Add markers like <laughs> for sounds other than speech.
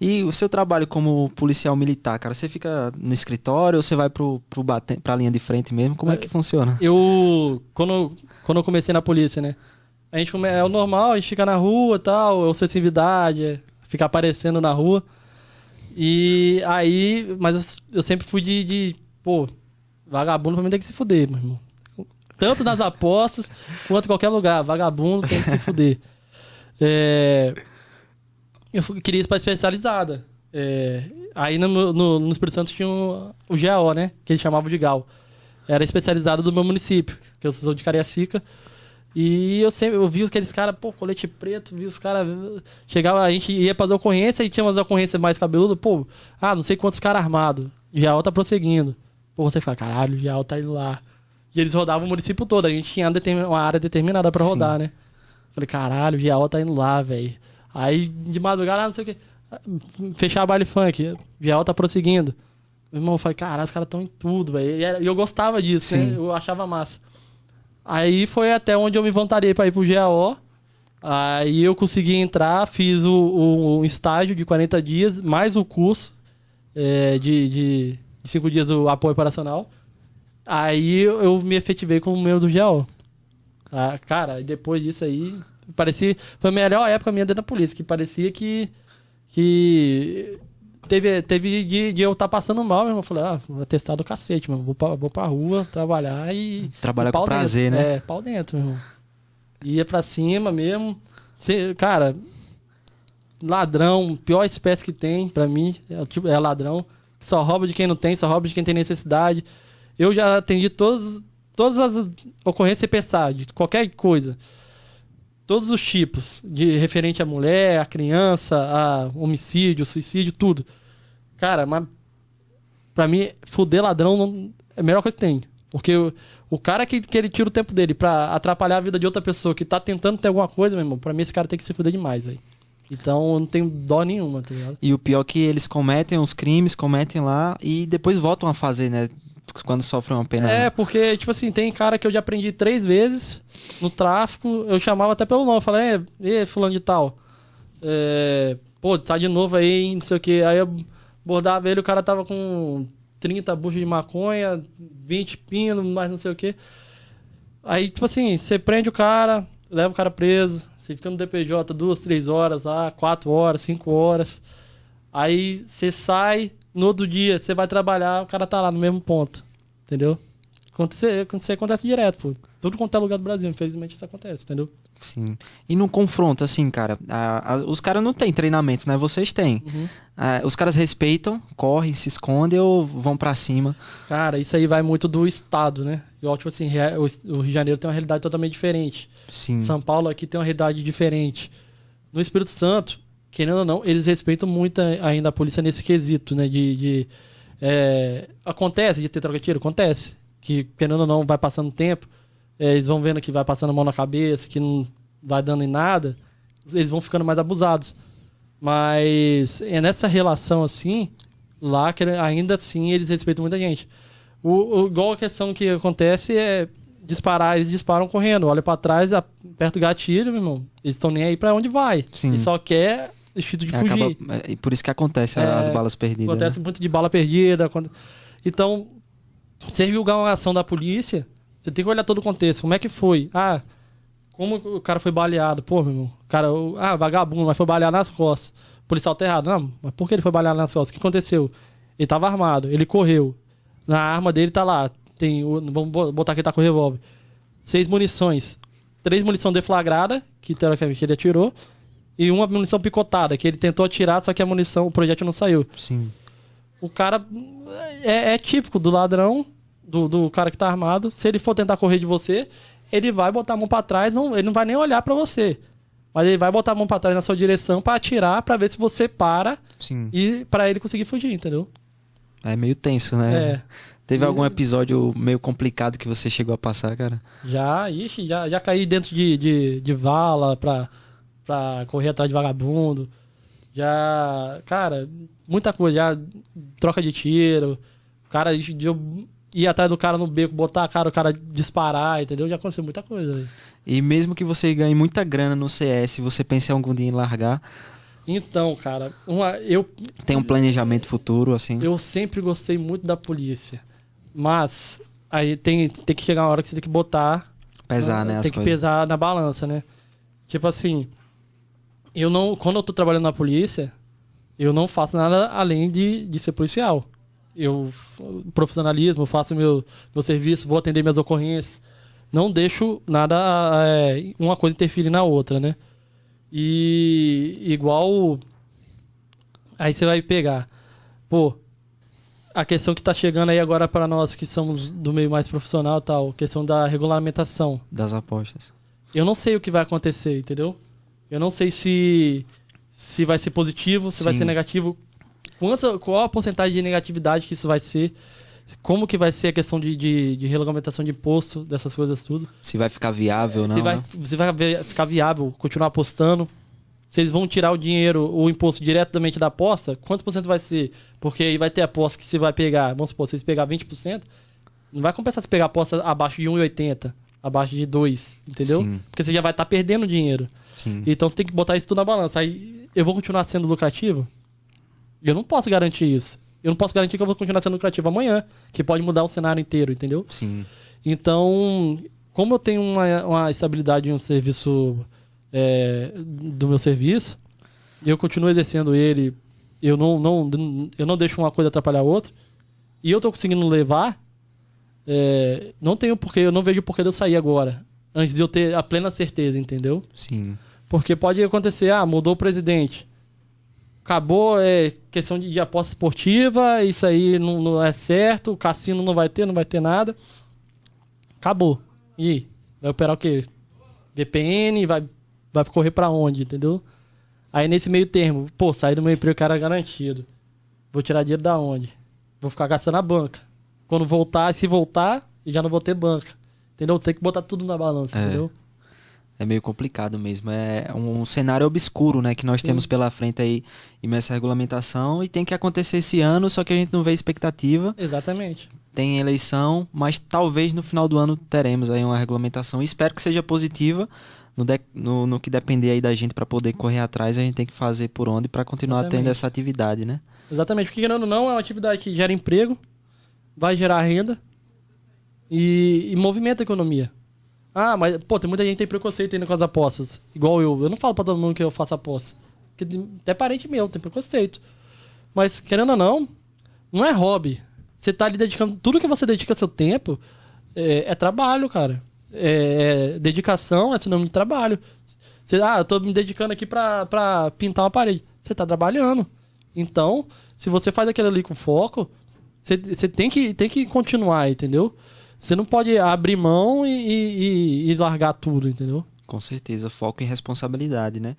E o seu trabalho como policial militar, cara, você fica no escritório ou você vai pro, pro bate, pra linha de frente mesmo? Como é que é, funciona? Eu. Quando, quando eu comecei na polícia, né? A gente é o normal, a gente fica na rua tal, é obsessividade, é ficar aparecendo na rua. E aí, mas eu, eu sempre fui de, de, Pô, vagabundo pra mim tem que se fuder, meu irmão. Tanto nas apostas quanto em qualquer lugar. Vagabundo tem que se fuder. <laughs> É, eu queria ir pra especializada. É, aí no, no, no, Espírito Santo tinha um, o GAO, né? Que eles chamavam de GAL. Era especializado do meu município, que eu sou de Cariacica. E eu sempre eu vi aqueles caras, pô, colete preto, vi os caras. Chegava, a gente ia fazer ocorrência e tinha umas ocorrências mais cabeludas, pô, ah, não sei quantos caras armados. GAO tá prosseguindo. Pô, você fica, caralho, GAO tá indo lá. E eles rodavam o município todo, a gente tinha uma, determin, uma área determinada para rodar, Sim. né? Falei, caralho, GAO tá indo lá, velho. Aí de madrugada, não sei o que. Fechar a baile funk. Vial tá prosseguindo. Meu irmão, eu falei, cara, os caras estão em tudo, velho. E eu gostava disso, né? Sim. né? Eu achava massa. Aí foi até onde eu me vantarei para ir pro GAO. Aí eu consegui entrar, fiz o, o, um estágio de 40 dias, mais o curso é, de, de, de cinco dias o apoio operacional. Aí eu, eu me efetivei como membro do GAO. Ah, cara, depois disso aí, Parecia. Foi a melhor época minha dentro da polícia, que parecia que. que teve, teve de, de eu estar tá passando mal, meu irmão. Eu falei, ah, vou testar do cacete, mano. Vou pra, vou pra rua trabalhar e. Trabalhar com prazer, dentro. né? É, pau dentro, meu irmão. Ia pra cima mesmo. cara, ladrão, pior espécie que tem pra mim, é, tipo, é ladrão. Só rouba de quem não tem, só rouba de quem tem necessidade. Eu já atendi todos, todas as ocorrências e pensar de qualquer coisa. Todos os tipos, de referente à mulher, à criança, a homicídio, suicídio, tudo. Cara, mas pra mim, fuder ladrão não, é a melhor coisa que tem. Porque o, o cara que, que ele tira o tempo dele pra atrapalhar a vida de outra pessoa que tá tentando ter alguma coisa, meu irmão, pra mim esse cara tem que se fuder demais, velho. Então eu não tenho dó nenhuma, tá ligado? E o pior é que eles cometem os crimes, cometem lá e depois voltam a fazer, né? quando sofrem uma pena. É, né? porque, tipo assim, tem cara que eu já aprendi três vezes no tráfico, eu chamava até pelo nome, falei, é, e fulano de tal. É, pô, tá de novo aí, não sei o que. Aí eu bordava ele, o cara tava com 30 buchas de maconha, 20 pinos, mais não sei o que. Aí, tipo assim, você prende o cara, leva o cara preso, você fica no DPJ duas, três horas lá, quatro horas, cinco horas. Aí você sai, no outro dia, você vai trabalhar, o cara tá lá no mesmo ponto. Entendeu? acontece acontece acontece direto, pô. Tudo quanto é lugar do Brasil, infelizmente isso acontece, entendeu? Sim. E no confronto, assim, cara, a, a, os caras não têm treinamento, né? Vocês têm. Uhum. A, os caras respeitam, correm, se escondem ou vão para cima? Cara, isso aí vai muito do estado, né? Igual, tipo assim, o, o Rio de Janeiro tem uma realidade totalmente diferente. Sim. São Paulo aqui tem uma realidade diferente. No Espírito Santo, querendo ou não, eles respeitam muito ainda a polícia nesse quesito, né? De. de é, acontece de ter troca de tiro? Acontece. Que, querendo ou não, vai passando tempo, é, eles vão vendo que vai passando a mão na cabeça, que não vai dando em nada, eles vão ficando mais abusados. Mas é nessa relação assim, lá que ainda assim eles respeitam muita gente. O, o, igual a questão que acontece é disparar, eles disparam correndo, olha para trás, aperta o gatilho, meu irmão. Eles estão nem aí para onde vai. Sim. E só quer difícil de é, Acaba, fugir. É, por isso que acontece é, as balas perdidas. Acontece né? muito de bala perdida. Quando... Então, você julgar uma ação da polícia, você tem que olhar todo o contexto. Como é que foi? Ah, como o cara foi baleado? Pô, meu irmão, cara, o... ah, vagabundo, mas foi baleado nas costas. O policial tá errado. Não, mas por que ele foi baleado nas costas? O que aconteceu? Ele tava armado, ele correu. Na arma dele tá lá. Tem, vamos botar que ele tá com revólver. Seis munições. Três munições deflagradas, que teoricamente ele atirou e uma munição picotada, que ele tentou atirar, só que a munição, o projétil não saiu. Sim. O cara é, é típico do ladrão, do, do, cara que tá armado. Se ele for tentar correr de você, ele vai botar a mão para trás, não, ele não vai nem olhar para você. Mas ele vai botar a mão pra trás na sua direção para atirar, para ver se você para. Sim. E para ele conseguir fugir, entendeu? É meio tenso, né? É. Teve algum episódio meio complicado que você chegou a passar, cara? Já, ixi, já, já caí dentro de, de, de vala pra pra correr atrás de vagabundo. Já, cara, muita coisa. Já troca de tiro. cara a gente ir atrás do cara no beco, botar a cara, o cara disparar, entendeu? Já aconteceu muita coisa. E mesmo que você ganhe muita grana no CS, você pensa em algum dia em largar? Então, cara, uma, eu. Tem um planejamento futuro, assim? Eu sempre gostei muito da polícia. Mas aí tem, tem que chegar uma hora que você tem que botar. Pesar, né? Tem que coisas. pesar na balança, né? Tipo assim, eu não. Quando eu tô trabalhando na polícia, eu não faço nada além de, de ser policial. Eu profissionalismo, faço meu, meu serviço, vou atender minhas ocorrências. Não deixo nada. É, uma coisa interferir na outra, né? E igual. Aí você vai pegar. Pô, a questão que está chegando aí agora para nós que somos do meio mais profissional tal, questão da regulamentação. Das apostas. Eu não sei o que vai acontecer, entendeu? Eu não sei se, se vai ser positivo, se Sim. vai ser negativo. Quanto, qual a porcentagem de negatividade que isso vai ser? Como que vai ser a questão de, de, de de imposto, dessas coisas tudo? Se vai ficar viável, não? Se vai, né? se vai ficar viável, continuar apostando, vocês vão tirar o dinheiro, o imposto diretamente da aposta, quantos por cento vai ser? Porque aí vai ter aposta que você vai pegar, vamos supor, vocês pegar 20%, não vai compensar se pegar aposta abaixo de 1,80 abaixo de 2, entendeu? Sim. Porque você já vai estar tá perdendo dinheiro. Sim. Então você tem que botar isso tudo na balança. Aí eu vou continuar sendo lucrativo? Eu não posso garantir isso. Eu não posso garantir que eu vou continuar sendo lucrativo amanhã, que pode mudar o cenário inteiro, entendeu? Sim. Então, como eu tenho uma, uma estabilidade em um serviço é, do meu serviço, eu continuo exercendo ele, eu não, não, eu não deixo uma coisa atrapalhar a outra, e eu estou conseguindo levar, é, não tenho porquê, eu não vejo porquê de eu sair agora. Antes de eu ter a plena certeza, entendeu? Sim. Porque pode acontecer, ah, mudou o presidente. Acabou, é questão de, de aposta esportiva, isso aí não, não, é certo, o cassino não vai ter, não vai ter nada. Acabou. E vai operar o quê? VPN, vai, vai correr para onde, entendeu? Aí nesse meio termo, pô, sair do meu emprego, cara, é garantido. Vou tirar dinheiro da onde? Vou ficar gastando na banca. Quando voltar, se voltar, já não vou ter banca. Entendeu? Tem que botar tudo na balança, é. entendeu? É meio complicado mesmo. É um cenário obscuro, né? Que nós Sim. temos pela frente aí imensa regulamentação e tem que acontecer esse ano, só que a gente não vê expectativa. Exatamente. Tem eleição, mas talvez no final do ano teremos aí uma regulamentação. Espero que seja positiva. No, de, no, no que depender aí da gente para poder correr atrás, a gente tem que fazer por onde para continuar Exatamente. tendo essa atividade, né? Exatamente, porque querendo ou não, é uma atividade que gera emprego, vai gerar renda e, e movimenta a economia. Ah, mas, pô, tem muita gente que tem preconceito ainda com as apostas. Igual eu. Eu não falo pra todo mundo que eu faço aposta. Porque até parente meu tem preconceito. Mas, querendo ou não, não é hobby. Você tá ali dedicando. Tudo que você dedica seu tempo é, é trabalho, cara. É, é, dedicação é sinônimo de trabalho. Você, ah, eu tô me dedicando aqui pra, pra pintar uma parede. Você tá trabalhando. Então, se você faz aquilo ali com foco, você tem que, tem que continuar, entendeu? Você não pode abrir mão e, e, e largar tudo, entendeu? Com certeza, foco em responsabilidade, né?